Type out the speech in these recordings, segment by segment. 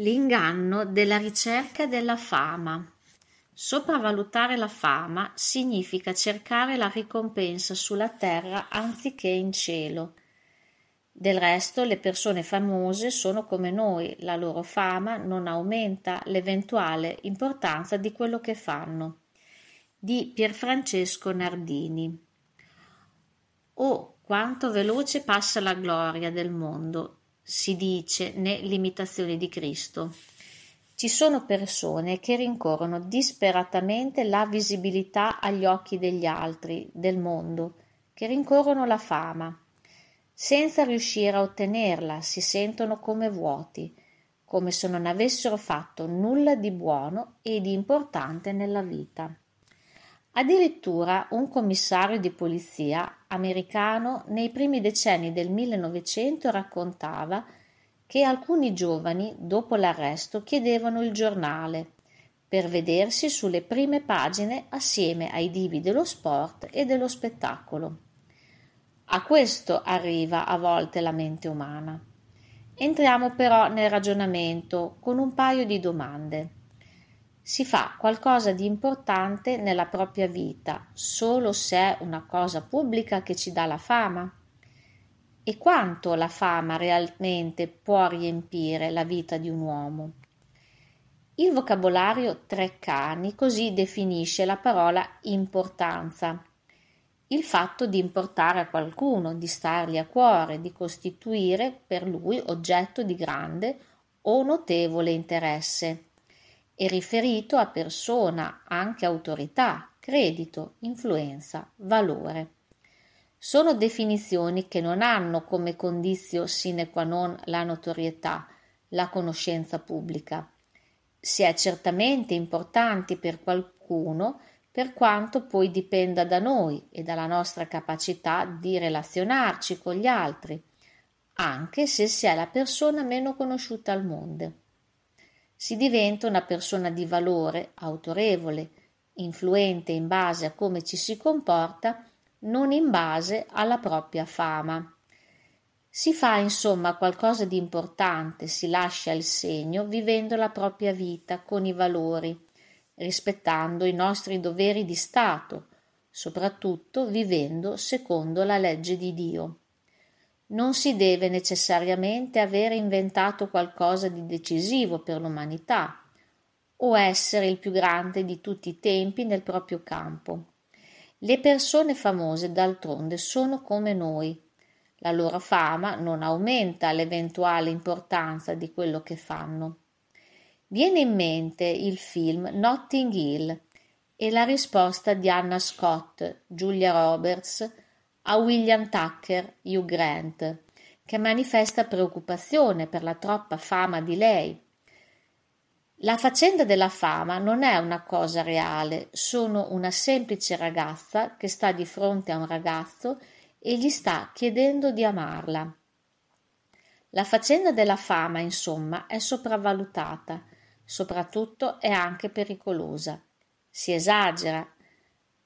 L'inganno della ricerca della fama. Sopravvalutare la fama significa cercare la ricompensa sulla terra anziché in cielo. Del resto le persone famose sono come noi, la loro fama non aumenta l'eventuale importanza di quello che fanno. Di Pierfrancesco Nardini. Oh, quanto veloce passa la gloria del mondo, si dice, né l'imitazione di Cristo. Ci sono persone che rincorrono disperatamente la visibilità agli occhi degli altri, del mondo, che rincorrono la fama. Senza riuscire a ottenerla si sentono come vuoti, come se non avessero fatto nulla di buono e di importante nella vita. Addirittura un commissario di polizia americano nei primi decenni del 1900 raccontava che alcuni giovani dopo l'arresto chiedevano il giornale per vedersi sulle prime pagine assieme ai divi dello sport e dello spettacolo. A questo arriva a volte la mente umana. Entriamo però nel ragionamento con un paio di domande. Si fa qualcosa di importante nella propria vita solo se è una cosa pubblica che ci dà la fama? E quanto la fama realmente può riempire la vita di un uomo? Il vocabolario Treccani così definisce la parola importanza, il fatto di importare a qualcuno, di stargli a cuore, di costituire per lui oggetto di grande o notevole interesse è riferito a persona, anche autorità, credito, influenza, valore. Sono definizioni che non hanno come condizio sine qua non la notorietà, la conoscenza pubblica. Si è certamente importanti per qualcuno, per quanto poi dipenda da noi e dalla nostra capacità di relazionarci con gli altri, anche se si è la persona meno conosciuta al mondo. Si diventa una persona di valore, autorevole, influente in base a come ci si comporta, non in base alla propria fama. Si fa insomma qualcosa di importante, si lascia il segno vivendo la propria vita con i valori, rispettando i nostri doveri di Stato, soprattutto vivendo secondo la legge di Dio non si deve necessariamente avere inventato qualcosa di decisivo per l'umanità o essere il più grande di tutti i tempi nel proprio campo. Le persone famose d'altronde sono come noi. La loro fama non aumenta l'eventuale importanza di quello che fanno. Viene in mente il film Notting Hill e la risposta di Anna Scott, Julia Roberts, a William Tucker, Hugh Grant, che manifesta preoccupazione per la troppa fama di lei. La faccenda della fama non è una cosa reale, sono una semplice ragazza che sta di fronte a un ragazzo e gli sta chiedendo di amarla. La faccenda della fama, insomma, è sopravvalutata, soprattutto è anche pericolosa. Si esagera?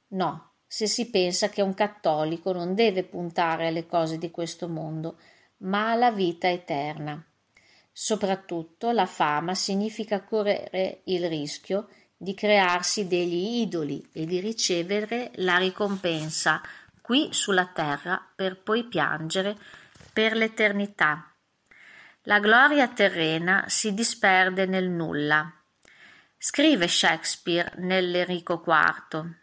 No, se si pensa che un cattolico non deve puntare alle cose di questo mondo, ma alla vita eterna. Soprattutto la fama significa correre il rischio di crearsi degli idoli e di ricevere la ricompensa qui sulla terra per poi piangere per l'eternità. La gloria terrena si disperde nel nulla. Scrive Shakespeare nell'Enrico IV.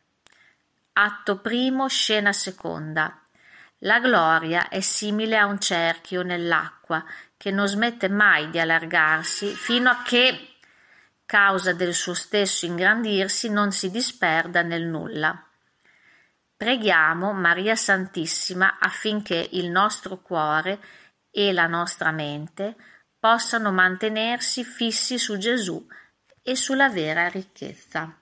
Atto primo, scena seconda. La gloria è simile a un cerchio nell'acqua che non smette mai di allargarsi fino a che, causa del suo stesso ingrandirsi, non si disperda nel nulla. Preghiamo Maria Santissima affinché il nostro cuore e la nostra mente possano mantenersi fissi su Gesù e sulla vera ricchezza.